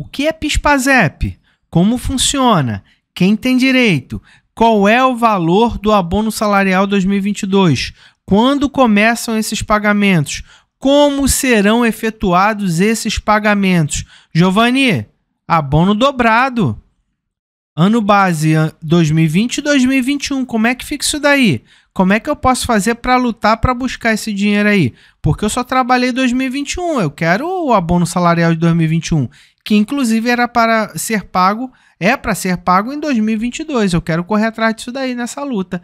O que é Pispazep? Como funciona? Quem tem direito? Qual é o valor do abono salarial 2022? Quando começam esses pagamentos? Como serão efetuados esses pagamentos? Giovanni, abono dobrado. Ano base 2020 e 2021, como é que fica isso daí? Como é que eu posso fazer para lutar para buscar esse dinheiro aí? Porque eu só trabalhei 2021, eu quero o abono salarial de 2021, que inclusive era para ser pago, é para ser pago em 2022. Eu quero correr atrás disso daí nessa luta.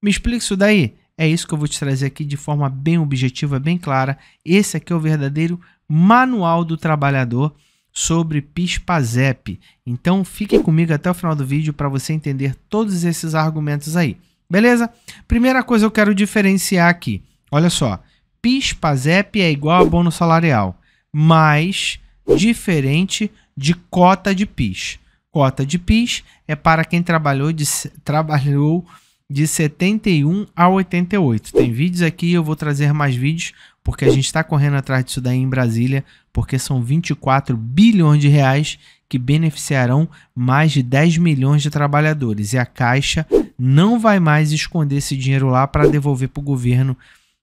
Me explica isso daí. É isso que eu vou te trazer aqui de forma bem objetiva, bem clara. Esse aqui é o verdadeiro manual do trabalhador sobre PIS/PASEP. Então, fique comigo até o final do vídeo para você entender todos esses argumentos aí. Beleza? Primeira coisa eu quero diferenciar aqui. Olha só. PIS, PASEP é igual a bônus salarial, mas diferente de cota de PIS. Cota de PIS é para quem trabalhou de, trabalhou de 71 a 88. Tem vídeos aqui, eu vou trazer mais vídeos, porque a gente está correndo atrás disso daí em Brasília, porque são 24 bilhões de reais que beneficiarão mais de 10 milhões de trabalhadores. E a Caixa não vai mais esconder esse dinheiro lá para devolver para o governo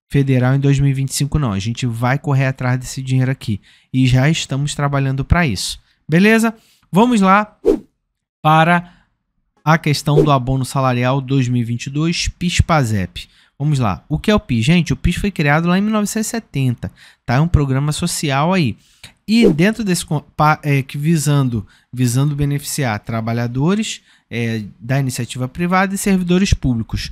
federal em 2025, não. A gente vai correr atrás desse dinheiro aqui. E já estamos trabalhando para isso. Beleza? Vamos lá para a questão do abono salarial 2022 PIS-PASEP. Vamos lá. O que é o PIS? Gente, o PIS foi criado lá em 1970, tá? É um programa social aí. E dentro desse é, que visando visando beneficiar trabalhadores é, da iniciativa privada e servidores públicos.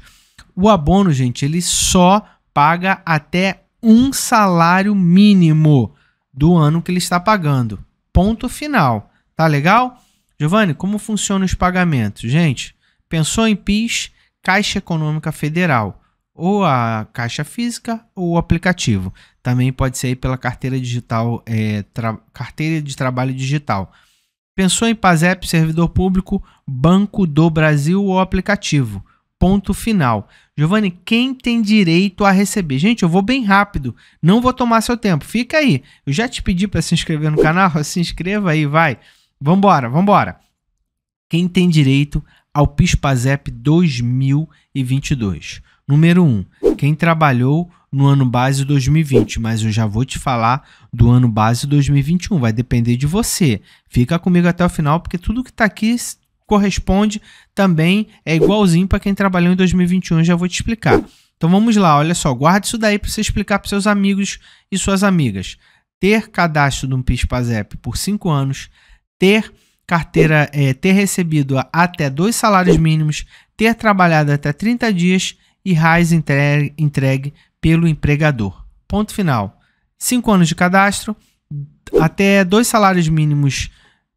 O abono, gente, ele só paga até um salário mínimo do ano que ele está pagando. Ponto final. Tá legal? Giovanni, como funcionam os pagamentos? Gente, pensou em PIS, Caixa Econômica Federal ou a caixa física ou o aplicativo. Também pode ser pela carteira digital, é, carteira de trabalho digital. Pensou em PASEP, servidor público, Banco do Brasil ou aplicativo? Ponto final. Giovanni, quem tem direito a receber? Gente, eu vou bem rápido, não vou tomar seu tempo. Fica aí. Eu já te pedi para se inscrever no canal, se inscreva aí, vai. Vambora, vambora. Quem tem direito ao PIS-PASEP 2022? Número 1. Um, quem trabalhou no ano base 2020, mas eu já vou te falar do ano base 2021, vai depender de você. Fica comigo até o final, porque tudo que está aqui corresponde também é igualzinho para quem trabalhou em 2021, eu já vou te explicar. Então vamos lá, olha só, guarda isso daí para você explicar para seus amigos e suas amigas. Ter cadastro de um PIS/PASEP por 5 anos, ter carteira, é, ter recebido até dois salários mínimos, ter trabalhado até 30 dias e RAIS entregue, pelo empregador. Ponto final. Cinco anos de cadastro, até dois salários mínimos,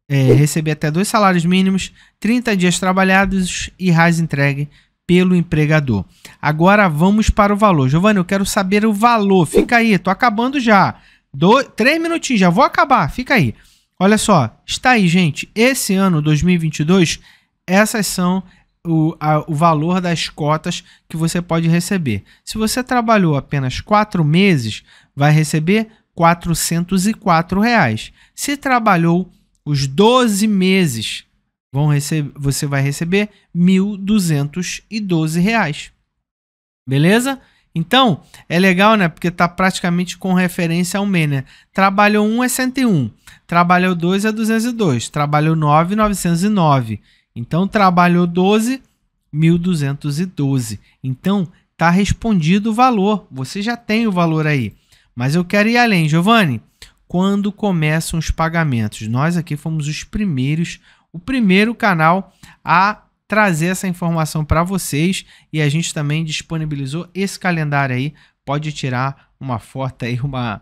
é, receber até dois salários mínimos, 30 dias trabalhados e RAIS entregue pelo empregador. Agora vamos para o valor. Giovanni, eu quero saber o valor. Fica aí, tô acabando já. Do, três minutinhos, já vou acabar. Fica aí. Olha só, está aí, gente. Esse ano, 2022, essas são o, a, o valor das cotas que você pode receber. Se você trabalhou apenas 4 meses, vai receber R$ 404. Reais. Se trabalhou os 12 meses, vão receber, você vai receber R$ 1.212. Reais. Beleza? Então, é legal, né? Porque está praticamente com referência ao MEI, né? Trabalhou 1 é 101, trabalhou 2 é 202, trabalhou 9 909. É então trabalhou 12, 1.212. Então tá respondido o valor. Você já tem o valor aí. Mas eu quero ir além, Giovanni. Quando começam os pagamentos? Nós aqui fomos os primeiros, o primeiro canal a trazer essa informação para vocês e a gente também disponibilizou esse calendário aí. Pode tirar uma foto aí, uma,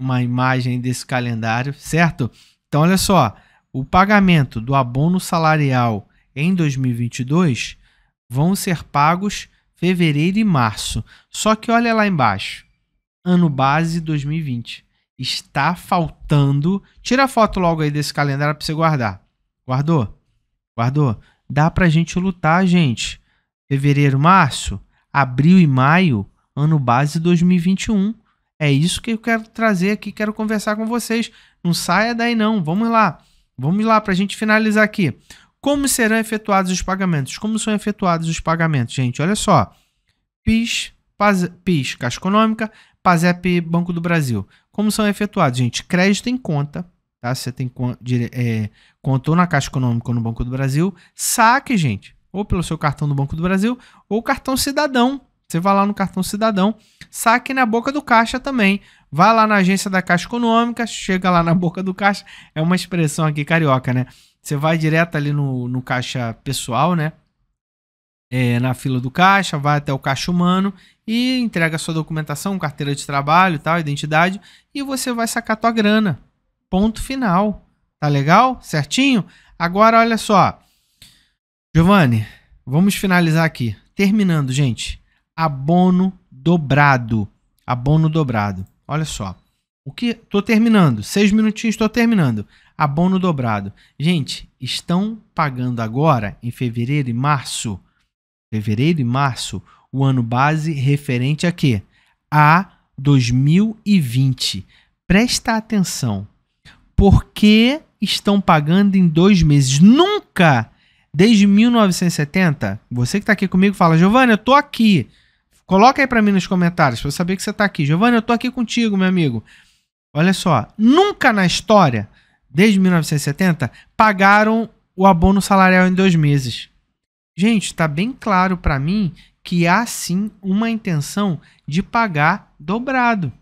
uma imagem desse calendário, certo? Então, olha só: o pagamento do abono salarial em 2022 vão ser pagos fevereiro e março. Só que olha lá embaixo, ano base 2020. Está faltando. Tira a foto logo aí desse calendário para você guardar. Guardou? Guardou? Dá para a gente lutar, gente. Fevereiro, março, abril e maio, ano base 2021. É isso que eu quero trazer aqui, quero conversar com vocês. Não saia daí não, vamos lá. Vamos lá para a gente finalizar aqui. Como serão efetuados os pagamentos? Como são efetuados os pagamentos, gente? Olha só. PIS, PAS, PIS Caixa Econômica, PASEP Banco do Brasil. Como são efetuados, gente? Crédito em conta, tá? Você tem é, conta ou na Caixa Econômica ou no Banco do Brasil. Saque, gente, ou pelo seu cartão do Banco do Brasil ou cartão cidadão. Você vai lá no cartão cidadão, saque na boca do caixa também. Vai lá na agência da Caixa Econômica, chega lá na boca do caixa. É uma expressão aqui carioca, né? Você vai direto ali no, no caixa pessoal, né? É, na fila do caixa, vai até o caixa humano e entrega sua documentação, carteira de trabalho, tal, identidade, e você vai sacar tua grana. Ponto final. Tá legal? Certinho? Agora olha só. Giovanni, vamos finalizar aqui. Terminando, gente. Abono dobrado. Abono dobrado. Olha só. O que? Tô terminando. Seis minutinhos, estou terminando. Abono dobrado. Gente, estão pagando agora, em fevereiro e março, fevereiro e março, o ano base referente a quê? A 2020. Presta atenção. Por que estão pagando em dois meses? Nunca! Desde 1970, você que está aqui comigo fala, Giovanni, eu tô aqui. Coloca aí para mim nos comentários para eu saber que você está aqui. Giovanni, eu tô aqui contigo, meu amigo. Olha só, nunca na história, desde 1970, pagaram o abono salarial em dois meses. Gente, está bem claro para mim que há sim uma intenção de pagar dobrado.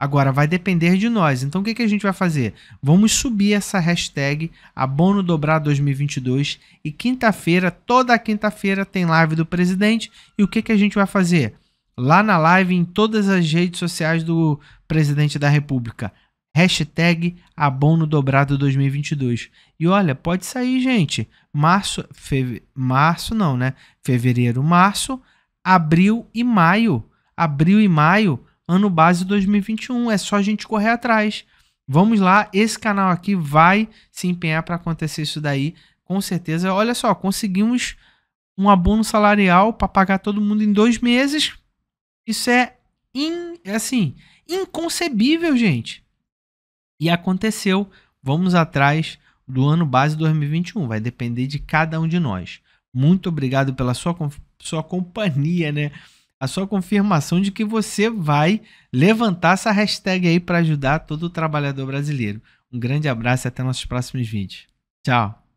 Agora vai depender de nós. Então o que, que a gente vai fazer? Vamos subir essa hashtag abono dobrado 2022 e quinta-feira, toda quinta-feira tem live do presidente. E o que, que a gente vai fazer? lá na live em todas as redes sociais do presidente da República. Hashtag abono dobrado 2022. E olha, pode sair, gente. Março, feve... março não, né? Fevereiro, março, abril e maio. Abril e maio, ano base 2021. É só a gente correr atrás. Vamos lá, esse canal aqui vai se empenhar para acontecer isso daí, com certeza. Olha só, conseguimos um abono salarial para pagar todo mundo em dois meses. Isso é, in, é assim, inconcebível, gente. E aconteceu. Vamos atrás do ano base 2021. Vai depender de cada um de nós. Muito obrigado pela sua, sua companhia, né? A sua confirmação de que você vai levantar essa hashtag aí para ajudar todo o trabalhador brasileiro. Um grande abraço e até nossos próximos vídeos. Tchau.